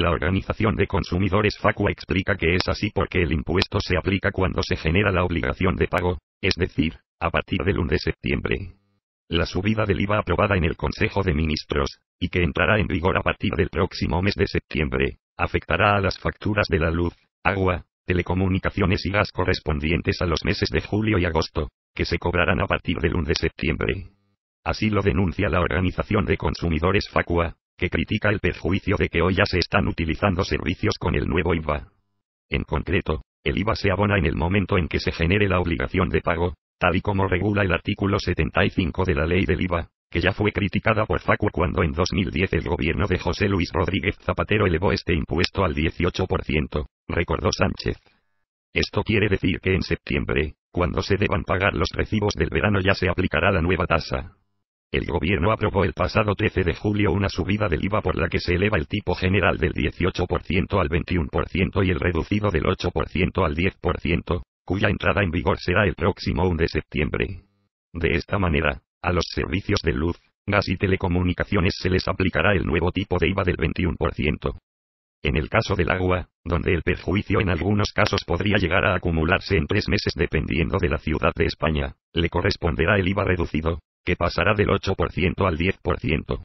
La organización de consumidores Facua explica que es así porque el impuesto se aplica cuando se genera la obligación de pago, es decir, a partir del 1 de septiembre. La subida del IVA aprobada en el Consejo de Ministros, y que entrará en vigor a partir del próximo mes de septiembre, afectará a las facturas de la luz, agua, telecomunicaciones y gas correspondientes a los meses de julio y agosto, que se cobrarán a partir del 1 de septiembre. Así lo denuncia la organización de consumidores Facua, que critica el perjuicio de que hoy ya se están utilizando servicios con el nuevo IVA. En concreto, el IVA se abona en el momento en que se genere la obligación de pago, tal y como regula el artículo 75 de la ley del IVA, que ya fue criticada por Facu cuando en 2010 el gobierno de José Luis Rodríguez Zapatero elevó este impuesto al 18%, recordó Sánchez. Esto quiere decir que en septiembre, cuando se deban pagar los recibos del verano ya se aplicará la nueva tasa. El gobierno aprobó el pasado 13 de julio una subida del IVA por la que se eleva el tipo general del 18% al 21% y el reducido del 8% al 10%, cuya entrada en vigor será el próximo 1 de septiembre. De esta manera, a los servicios de luz, gas y telecomunicaciones se les aplicará el nuevo tipo de IVA del 21%. En el caso del agua, donde el perjuicio en algunos casos podría llegar a acumularse en tres meses dependiendo de la ciudad de España, le corresponderá el IVA reducido, que pasará del 8% al 10%.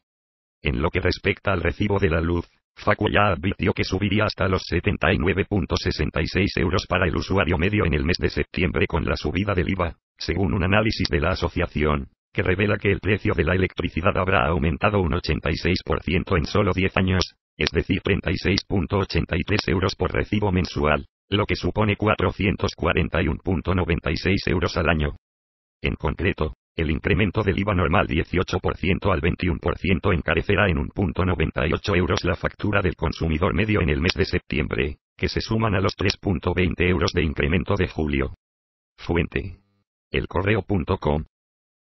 En lo que respecta al recibo de la luz, Facu ya advirtió que subiría hasta los 79.66 euros para el usuario medio en el mes de septiembre con la subida del IVA, según un análisis de la asociación, que revela que el precio de la electricidad habrá aumentado un 86% en solo 10 años, es decir 36.83 euros por recibo mensual, lo que supone 441.96 euros al año. En concreto, el incremento del IVA normal 18% al 21% encarecerá en un punto euros la factura del consumidor medio en el mes de septiembre, que se suman a los 3.20 euros de incremento de julio. Fuente. El